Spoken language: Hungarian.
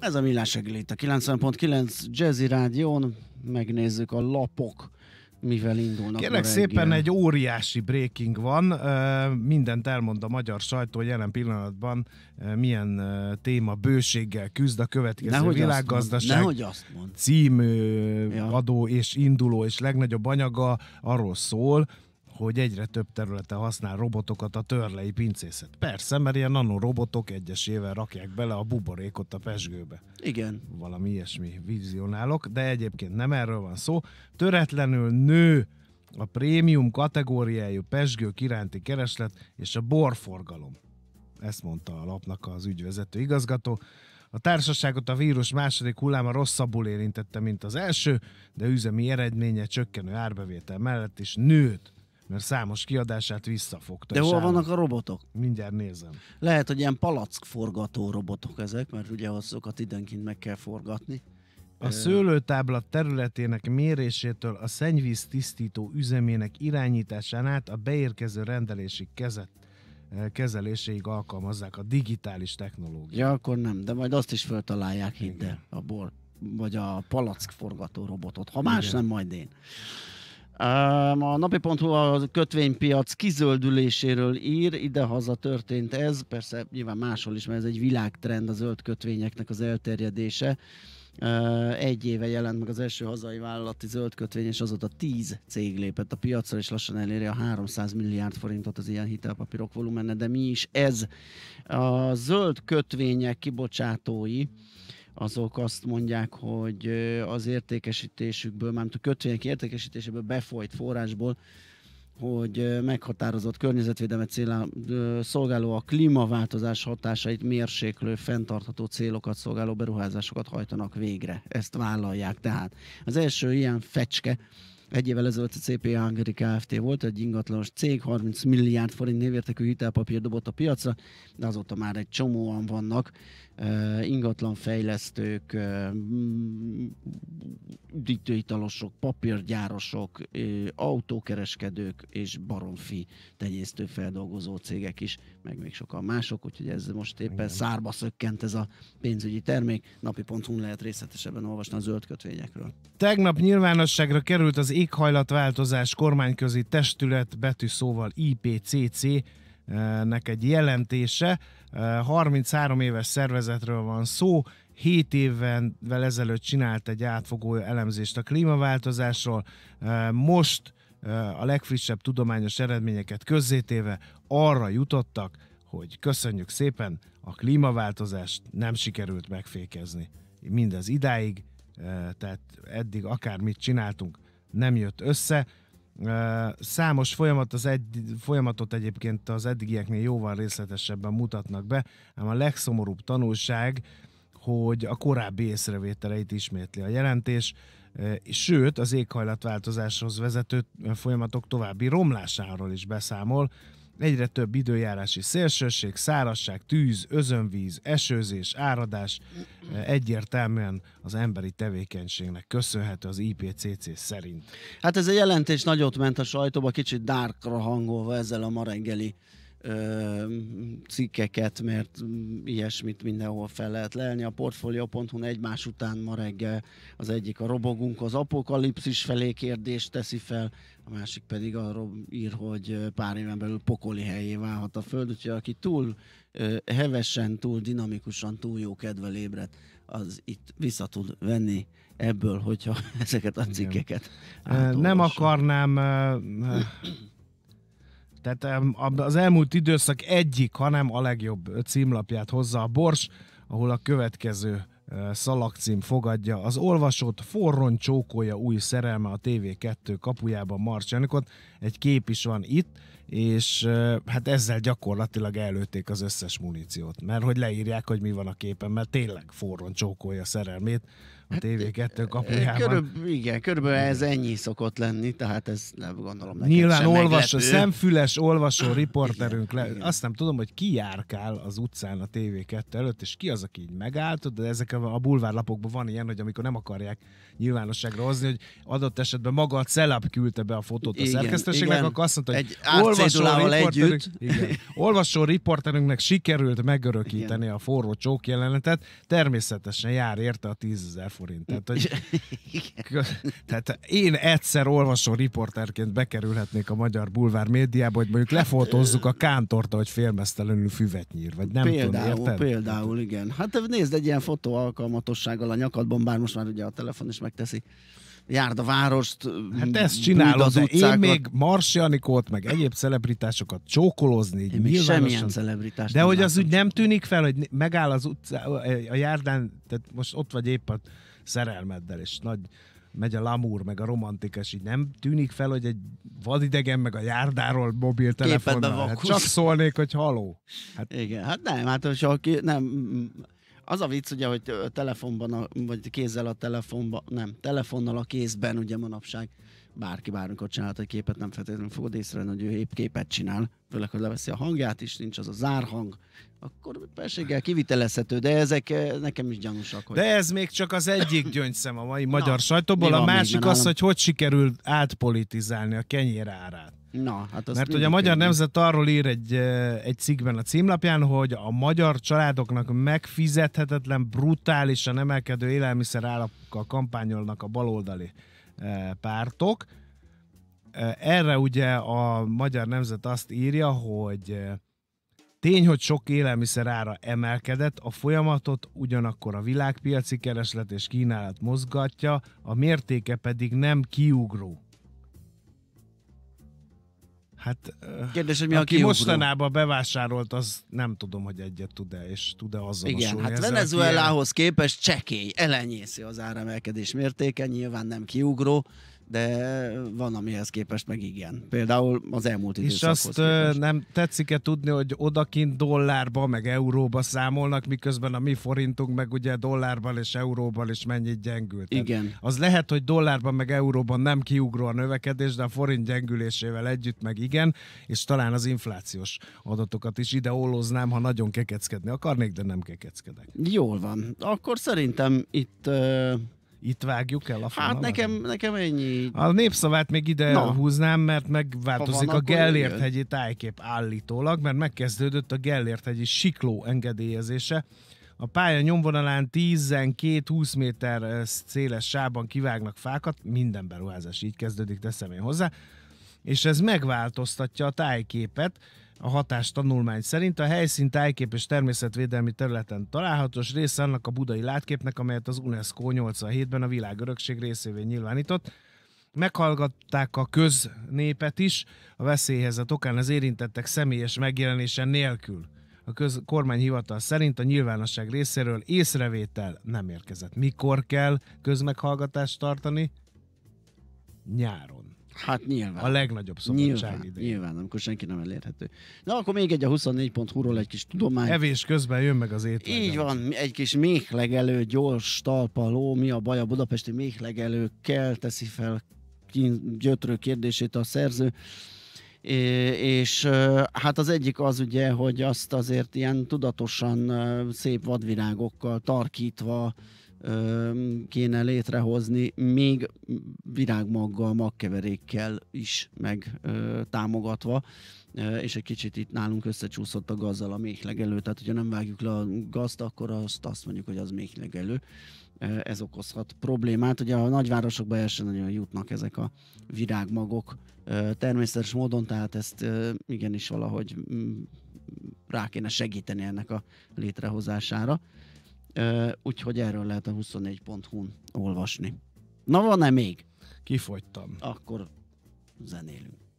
Ez a Millás itt a 90.9 Jazzy Rádión. Megnézzük a lapok mivel indulnak. Kérlek szépen egy óriási breaking van, mindent elmond a magyar sajtó jelen pillanatban milyen téma bőséggel küzd a következő nehogy világgazdaság azt mond, nehogy azt mond. cím ja. adó és induló és legnagyobb anyaga arról szól, hogy egyre több területen használ robotokat a törlei pincészet. Persze, mert ilyen nanorobotok egyesével rakják bele a buborékot a pesgőbe. Igen. Valami ilyesmi vizionálok, de egyébként nem erről van szó. Töretlenül nő a prémium kategóriájú pesgők iránti kereslet és a borforgalom. Ezt mondta a lapnak az ügyvezető igazgató. A társaságot a vírus második hulláma rosszabbul érintette, mint az első, de üzemi eredménye csökkenő árbevétel mellett is nőtt mert számos kiadását visszafogta. De hol állam... vannak a robotok? Mindjárt nézem. Lehet, hogy ilyen palackforgató forgató robotok ezek, mert ugye azokat időnként meg kell forgatni. A szőlőtábla területének mérésétől a szennyvíz tisztító üzemének irányításán át a beérkező rendelési kezet kezeléséig alkalmazzák a digitális technológiát. Ja, akkor nem, de majd azt is feltalálják, hidd a bor, vagy a palackforgató forgató robotot. Ha más Igen. nem, majd én. A napi.hu a kötvénypiac kizöldüléséről ír, idehaza történt ez, persze nyilván máshol is, mert ez egy világtrend a zöld kötvényeknek az elterjedése. Egy éve jelent meg az első hazai vállalati zöld kötvény, és azóta 10 cég lépett a piacra, és lassan eléri a 300 milliárd forintot az ilyen hitelpapírok volumene, de mi is ez? A zöld kötvények kibocsátói azok azt mondják, hogy az értékesítésükből, mármint a kötvények értékesítéséből befolyt forrásból, hogy meghatározott környezetvédelmet célá, szolgáló a klímaváltozás hatásait mérséklő, fenntartható célokat szolgáló beruházásokat hajtanak végre. Ezt vállalják tehát. Az első ilyen fecske, egy évvel ezelőtt a CP Hungary Kft. volt egy ingatlanos cég, 30 milliárd forint névértekű hitelpapír dobott a piacra, de azóta már egy csomóan vannak ingatlanfejlesztők, üdítőitalosok, papírgyárosok, autókereskedők és baromfi tenyésztő feldolgozó cégek is, meg még sokan mások, úgyhogy ez most éppen Igen. szárba szökkent ez a pénzügyi termék. ponton lehet részletesebben olvasni a zöld kötvényekről. Tegnap nyilvánosságra került az éghajlatváltozás kormányközi testület betűszóval IPCC nek egy jelentése. 33 éves szervezetről van szó, 7 évvel ezelőtt csinált egy átfogó elemzést a klímaváltozásról, most a legfrissebb tudományos eredményeket közzétéve arra jutottak, hogy köszönjük szépen, a klímaváltozást nem sikerült megfékezni. Mindez idáig, tehát eddig akármit csináltunk, nem jött össze. Számos folyamat az egy, folyamatot egyébként az eddigieknél jóval részletesebben mutatnak be, ám a legszomorúbb tanulság, hogy a korábbi észrevételeit ismétli a jelentés, e, sőt az éghajlatváltozáshoz vezető e, folyamatok további romlásáról is beszámol, egyre több időjárási szélsőség, szárasság, tűz, özönvíz, esőzés, áradás e, egyértelműen az emberi tevékenységnek köszönhető az IPCC szerint. Hát ez a jelentés nagyot ment a sajtóba, kicsit dárkra hangolva ezzel a ma reggeli cikkeket, mert ilyesmit mindenhol fel lehet lelni. A Portfolio.hu egymás után ma reggel az egyik a robogunk az apokalipszis felé kérdést teszi fel, a másik pedig arról ír, hogy pár éven belül pokoli helyé válhat a föld, úgyhogy aki túl hevesen, túl dinamikusan, túl jó kedve ébredt, az itt vissza tud venni ebből, hogyha ezeket a cikkeket. Nem akarnám tehát az elmúlt időszak egyik, hanem a legjobb címlapját hozza a Bors, ahol a következő eh, szalakcím fogadja az olvasót, forron csókolja új szerelme a TV2 kapujában Mars Janikot. Egy kép is van itt, és eh, hát ezzel gyakorlatilag előtték az összes muníciót, mert hogy leírják, hogy mi van a képen, mert tényleg forron csókolja szerelmét a TV2 hát, eh, eh, kapujában. Körülb, igen, körülbelül ez ennyi szokott lenni, tehát ez nem gondolom neked Nyilván olvasó, meglepő. szemfüles olvasó riporterünk le. Igen. Azt nem tudom, hogy ki járkál az utcán a TV2 előtt, és ki az, aki így megállt, de ezek a bulvárlapokban van ilyen, hogy amikor nem akarják nyilvánosságra hozni, hogy adott esetben maga a CELAP küldte be a fotót a szerkesztőségnek, akkor azt mondta, hogy Egy olvasó, együtt. Igen, olvasó riporterünknek sikerült megörökíteni igen. a forró csók jelenetet, természetesen jár érte a 10.000 forint. Tehát, hogy, tehát én egyszer olvasó riporterként bekerülhetnék a magyar bulvár médiába, hogy mondjuk lefotózzuk a kántorta, hogy félmeztelenül füvet nyír, vagy nem például, tudom, érted? Például, igen. Hát nézd, egy ilyen fotó alkalmatossággal a nyakadban, bár most már ugye a telefon is meg megteszi. Járd a várost, Hát ezt csinálod, az de utcákat. én még Marsi Anikót, meg egyéb celebritásokat csókolozni. Én még semmilyen celebritás De hogy az úgy nem tűnik fel, hogy megáll az utca, a járdán, tehát most ott vagy épp a szerelmeddel, és nagy megy a lamúr, meg a romantikus, így nem tűnik fel, hogy egy vadidegen meg a járdáról mobiltelefonnal. Hát csak szólnék, hogy haló. Hát Igen, hát nem, hát ha nem, mm, az a vicc ugye, hogy telefonban, a, vagy kézzel a telefonban, nem, telefonnal a kézben ugye manapság bárki bármikor csinálhat egy képet, nem feltétlenül fogod észre, hogy ő épp képet csinál, főleg, hogy leveszi a hangját is, nincs az a zárhang, akkor perséggel kivitelezhető, de ezek nekem is gyanúsak. Hogy... De ez még csak az egyik gyöngyszem a mai Na, magyar sajtóból, a másik az, hogy hogy sikerül átpolitizálni a kenyérárát. Na, hát az Mert ugye a Magyar kérdés. Nemzet arról ír egy, egy cikkben a címlapján, hogy a magyar családoknak megfizethetetlen, brutálisan emelkedő élelmiszer állapokkal kampányolnak a baloldali pártok. Erre ugye a Magyar Nemzet azt írja, hogy Tény, hogy sok élelmiszer ára emelkedett, a folyamatot ugyanakkor a világpiaci kereslet és kínálat mozgatja, a mértéke pedig nem kiugró. Hát, Kérdés, hogy mi aki a mostanában bevásárolt, az nem tudom, hogy egyet tud-e, és tud-e azonosulni. Igen, hát Venezuelához képest csekély, elenyészi az áremelkedés mértéke, nyilván nem kiugró, de van, amihez képest meg igen. Például az elmúlt időszakhoz És azt képest. nem tetszik-e tudni, hogy odakint dollárba, meg euróba számolnak, miközben a mi forintunk meg ugye dollárban és euróban is mennyit gyengült. Igen. Tehát az lehet, hogy dollárban meg euróban nem kiugró a növekedés, de a forint gyengülésével együtt meg igen, és talán az inflációs adatokat is ide olloznám, ha nagyon kekeckedni akarnék, de nem kekeckedek. Jól van. Akkor szerintem itt... Uh itt vágjuk el a fonalat? Hát nekem, nekem ennyi. A népszavát még ide Na. húznám, mert megváltozik a Gellért hegyi tájkép állítólag, mert megkezdődött a Gellért hegyi sikló engedélyezése. A pálya nyomvonalán 12-20 méter eh, széles sában kivágnak fákat, minden beruházás így kezdődik, teszem én hozzá, és ez megváltoztatja a tájképet, a hatás tanulmány szerint a helyszín tájkép és természetvédelmi területen található, és része annak a budai látképnek, amelyet az UNESCO 87-ben a világörökség részévé nyilvánított. Meghallgatták a köznépet is, a veszélyhelyzet okán az érintettek személyes megjelenése nélkül. A köz- kormányhivatal szerint a nyilvánosság részéről észrevétel nem érkezett. Mikor kell közmeghallgatást tartani? Nyáron. Hát nyilván. A legnagyobb szabadság nyilván, idején. Nyilván, amikor senki nem elérhető. Na akkor még egy a 24.hu-ról egy kis tudomány. Evés közben jön meg az étel. Így van, egy kis méhlegelő, gyors talpaló, mi a baj a budapesti méhlegelőkkel, teszi fel gyötrő kérdését a szerző. É, és hát az egyik az ugye, hogy azt azért ilyen tudatosan szép vadvirágokkal tarkítva kéne létrehozni, még virágmaggal, magkeverékkel is meg ö, támogatva, ö, és egy kicsit itt nálunk összecsúszott a gazzal a méhlegelő, tehát hogyha nem vágjuk le a gazt, akkor azt, azt mondjuk, hogy az méhlegelő. Ez okozhat problémát. Ugye a nagyvárosokban első nagyon jutnak ezek a virágmagok természetes módon, tehát ezt igenis valahogy mm, rá kéne segíteni ennek a létrehozására. Úgyhogy erről lehet a 24.hu-n olvasni. Na van-e még? Kifogytam. Akkor zenélünk.